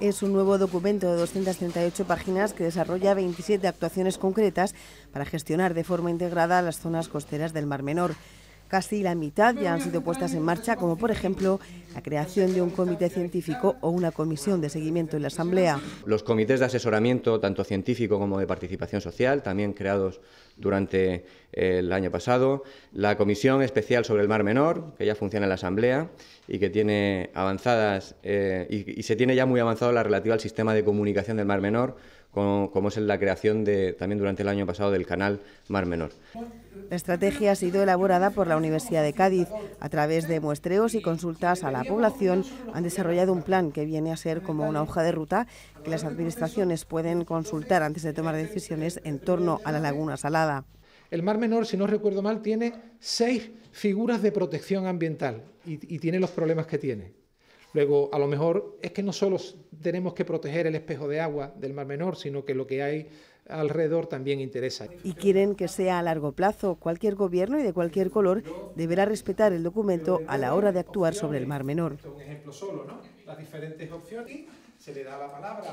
Es un nuevo documento de 238 páginas que desarrolla 27 actuaciones concretas para gestionar de forma integrada las zonas costeras del Mar Menor. Casi la mitad ya han sido puestas en marcha, como por ejemplo la creación de un comité científico o una comisión de seguimiento en la Asamblea. Los comités de asesoramiento, tanto científico como de participación social, también creados durante eh, el año pasado, la Comisión Especial sobre el Mar Menor, que ya funciona en la Asamblea y que tiene avanzadas eh, y, se tiene ya muy avanzado la relativa al sistema de comunicación del Mar Menor, como, es la creación también durante el año pasado del canal Mar Menor. La estrategia ha sido elaborada por la Universidad de Cádiz. A través de muestreos y consultas a la población han desarrollado un plan que viene a ser como una hoja de ruta que las administraciones pueden consultar antes de tomar decisiones en torno a la laguna salada. El Mar Menor, si no recuerdo mal, tiene seis figuras de protección ambiental y tiene los problemas que tiene. Luego, a lo mejor es que no solo tenemos que proteger el espejo de agua del Mar Menor, sino que lo que hay alrededor también interesa. Y quieren que sea a largo plazo. Cualquier gobierno y de cualquier color deberá respetar el documento a la hora de actuar sobre el Mar Menor. un ejemplo solo, ¿no? Las diferentes opciones se le da la palabra